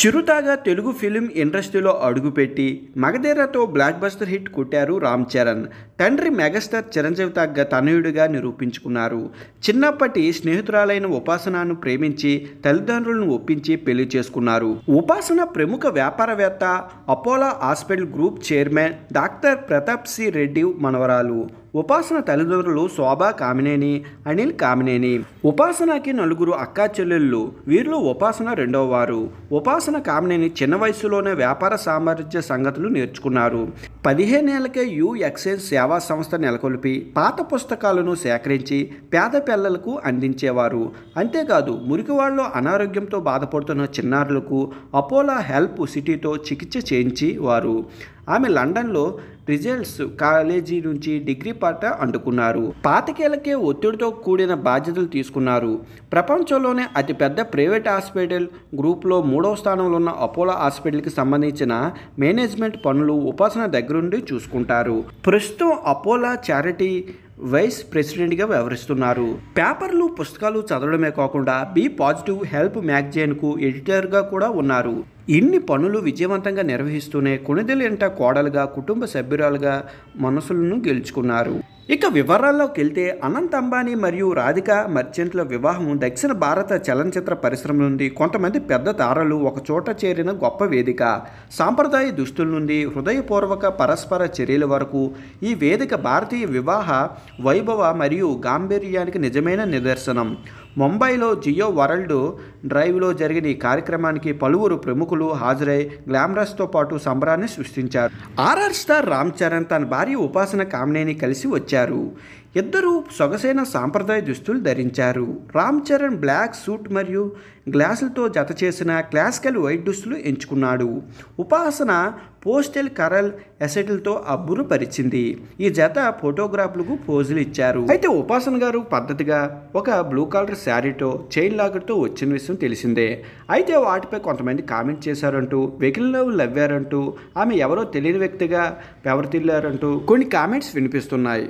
చిరుతాగా Telugu film ఇండస్ట్రీలో అడుగుపెట్టి మగధీరతో block buster hit కొట్టారు రామ్ చరణ్ తండ్రి మెగాస్టార్ చిరంజీవి తగ్గ తనయుడిగా నిరూపించుకున్నారు చిన్నప్పటి స్నేహితురాలైన ఉపాసనను ప్రేమించి తల్లిదండ్రులను ఒప్పించి పెళ్లి చేసుకున్నారు ఉపాసన ప్రముఖ వ్యాపారవేత్త Apollo hospital group chairman doctor Pratap C Reddy మనవరాలు ఉపాసన తల్లిదండ్రులు శోభ కామినేని అనిల్ కామినేని ఉపాసనకి నలుగురు అక్కా చెల్లెళ్ళు వీరిలో ఉపాసన రెండవ వారు ఉపాసన కామినేని చిన్న వయసులోనే వ్యాపార సామర్థ్య సంగతులు నేర్చుకున్నారు పదిహేనేళ్లకే యూ ఎక్స్చేంజ్ సేవా సంస్థ నెలకొల్పి పాత పుస్తకాలను సేకరించి పేద పిల్లలకు అందించేవారు అంతేకాదు వాళ్ళు అనారోగ్యంతో బాధపడుతున్న చిన్నారులకు అపోలా హెల్ప్ సిటీతో చికిత్స చేయించి వారు ఆమె లండన్లో రిజల్ట్స్ కాలేజీ నుంచి డిగ్రీ పాట అంటుకున్నారు పాతికేళ్లకే ఒత్తిడితో కూడిన బాధ్యతలు తీసుకున్నారు ప్రపంచంలోనే అతిపెద్ద ప్రైవేట్ హాస్పిటల్ గ్రూప్లో మూడవ స్థానంలో ఉన్న అపోలో హాస్పిటల్కి సంబంధించిన మేనేజ్మెంట్ పనులు ఉపాసన దగ్గరుండి చూసుకుంటారు ప్రస్తుతం అపోలో చారిటీ వైస్ ప్రెసిడెంట్గా వ్యవహరిస్తున్నారు పేపర్లు పుస్తకాలు చదవడమే కాకుండా బి పాజిటివ్ హెల్ప్ మ్యాగజైన్కు ఎడిటర్గా కూడా ఉన్నారు ఇన్ని పనులు విజయవంతంగా నిర్వహిస్తూనే కొణిదెలింట కోడలుగా కుటుంబ సభ్యురాలుగా మనసులను గెలుచుకున్నారు ఇక వివరాల్లోకి వెళ్తే అనంత్ అంబానీ మరియు రాధిక మర్చెంట్ల వివాహం దక్షిణ భారత చలనచిత్ర పరిశ్రమ నుండి కొంతమంది పెద్ద తారలు ఒక చోట చేరిన గొప్ప వేదిక సాంప్రదాయ దుస్తుల నుండి హృదయపూర్వక పరస్పర చర్యల వరకు ఈ వేదిక భారతీయ వివాహ వైభవ మరియు గాంభీర్యానికి నిజమైన నిదర్శనం ముంబైలో జియో వరల్డ్ డ్రైవ్లో జరిగిన ఈ కార్యక్రమానికి పలువురు ప్రముఖులు హాజరై గ్లామరస్తో పాటు సంబరాన్ని సృష్టించారు ఆర్ఆర్ స్టార్ రామ్ చరణ్ తన భార్య ఉపాసన కామినేని కలిసి వచ్చారు ఇద్దరూ సొగసైన సాంప్రదాయ దుస్తులు ధరించారు రామ్ చరణ్ బ్లాక్ సూట్ మరియు గ్లాసులతో జత చేసిన క్లాసికల్ వైట్ దుస్తులు ఎంచుకున్నాడు ఉపాసన పోస్టల్ కరల్ అబ్బును పరిచింది ఈ జత ఫోటోగ్రాఫ్లకు పోజులు ఇచ్చారు అయితే ఉపాసన గారు పద్ధతిగా ఒక బ్లూ కలర్ శారీతో చైన్ లాగర్తో వచ్చిన విషయం తెలిసిందే అయితే వాటిపై కొంతమంది కామెంట్ చేశారంటూ లవ్ లవ్వారంటూ ఆమె ఎవరో తెలియని వ్యక్తిగా తిల్లారంటూ కొన్ని కామెంట్స్ వినిపిస్తున్నాయి